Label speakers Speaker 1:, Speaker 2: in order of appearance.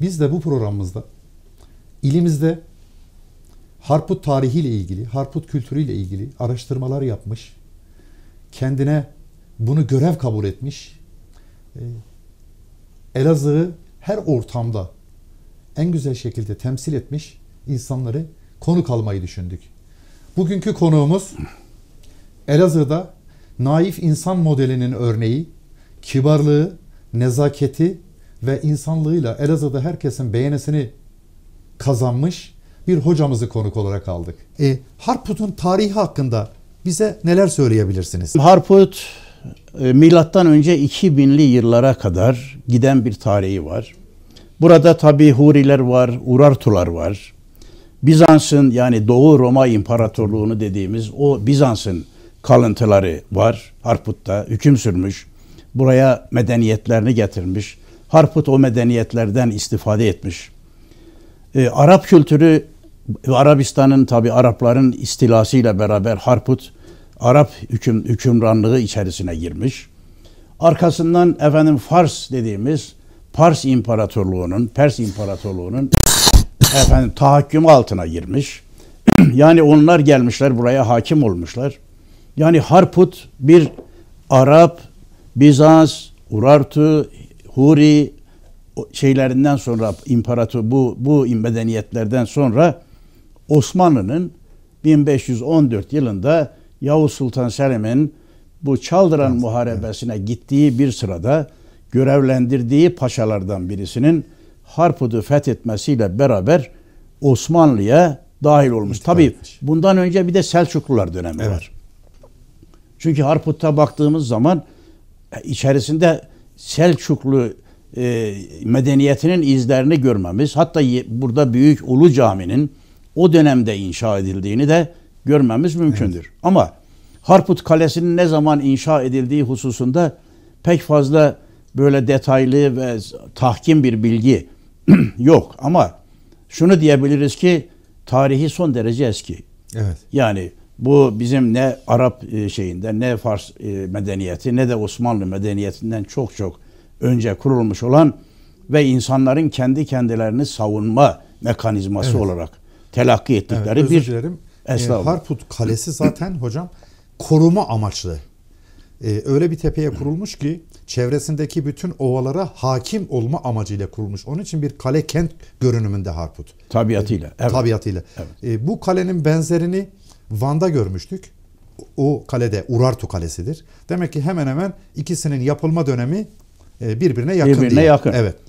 Speaker 1: Biz de bu programımızda ilimizde Harput tarihiyle ilgili, Harput kültürüyle ilgili araştırmalar yapmış, kendine bunu görev kabul etmiş, e, Elazığ'ı her ortamda en güzel şekilde temsil etmiş insanları konu kalmayı düşündük. Bugünkü konuğumuz Elazığ'da naif insan modelinin örneği, kibarlığı, nezaketi ve insanlığıyla Elazığ'da herkesin beğenisini kazanmış bir hocamızı konuk olarak aldık.
Speaker 2: E, Harput'un tarihi hakkında bize neler söyleyebilirsiniz? Harput e, milattan önce 2000'li yıllara kadar giden bir tarihi var. Burada tabi Huriler var, Urartular var. Bizans'ın yani Doğu Roma İmparatorluğunu dediğimiz o Bizans'ın kalıntıları var. Harput'ta hüküm sürmüş. Buraya medeniyetlerini getirmiş. Harput o medeniyetlerden istifade etmiş. E, Arap kültürü Arabistan'ın tabi Arapların istilasıyla beraber Harput Arap hüküm, hükümranlığı içerisine girmiş. Arkasından efendim Fars dediğimiz Pars İmparatorluğu'nun, Pers İmparatorluğu'nun efendim tahakküm altına girmiş. yani onlar gelmişler buraya hakim olmuşlar. Yani Harput bir Arap, Bizans, Urartu, Huri şeylerinden sonra imparator bu bu medeniyetlerden sonra Osmanlı'nın 1514 yılında Yavuz Sultan Selim'in bu Çaldıran evet, Muharebesi'ne gittiği bir sırada görevlendirdiği paşalardan birisinin Harput'u fethetmesiyle beraber Osmanlı'ya dahil olmuş. Tabi bundan önce bir de Selçuklular dönemi evet. var. Çünkü Harput'ta baktığımız zaman e, içerisinde Selçuklu e, medeniyetinin izlerini görmemiz, hatta burada büyük Ulu Cami'nin o dönemde inşa edildiğini de görmemiz mümkündür. Evet. Ama Harput Kalesi'nin ne zaman inşa edildiği hususunda pek fazla böyle detaylı ve tahkim bir bilgi yok. Ama şunu diyebiliriz ki tarihi son derece eski. Evet. Yani bu bizim ne Arap e, şeyinde ne Fars e, medeniyeti ne de Osmanlı medeniyetinden çok çok önce kurulmuş olan ve insanların kendi kendilerini savunma mekanizması evet. olarak telakki ettikleri evet, bir dilerim.
Speaker 1: E, Estağfurullah. Harput Kalesi zaten hocam koruma amaçlı. Ee, öyle bir tepeye kurulmuş ki çevresindeki bütün ovalara hakim olma amacıyla kurulmuş. Onun için bir kale kent görünümünde Harput.
Speaker 2: Tabiatıyla. Evet. Tabiatıyla. Evet.
Speaker 1: Ee, bu kalenin benzerini Van'da görmüştük. O kalede Urartu Kalesi'dir. Demek ki hemen hemen ikisinin yapılma dönemi e, birbirine yakın. Birbirine diye. yakın. Evet.